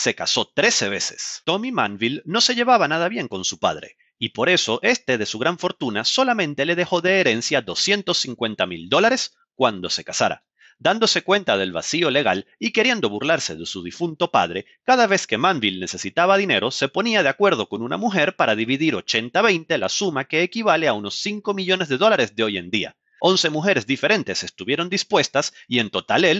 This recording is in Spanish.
se casó 13 veces. Tommy Manville no se llevaba nada bien con su padre, y por eso este de su gran fortuna solamente le dejó de herencia 250 mil dólares cuando se casara. Dándose cuenta del vacío legal y queriendo burlarse de su difunto padre, cada vez que Manville necesitaba dinero se ponía de acuerdo con una mujer para dividir 80-20 la suma que equivale a unos 5 millones de dólares de hoy en día. 11 mujeres diferentes estuvieron dispuestas y en total él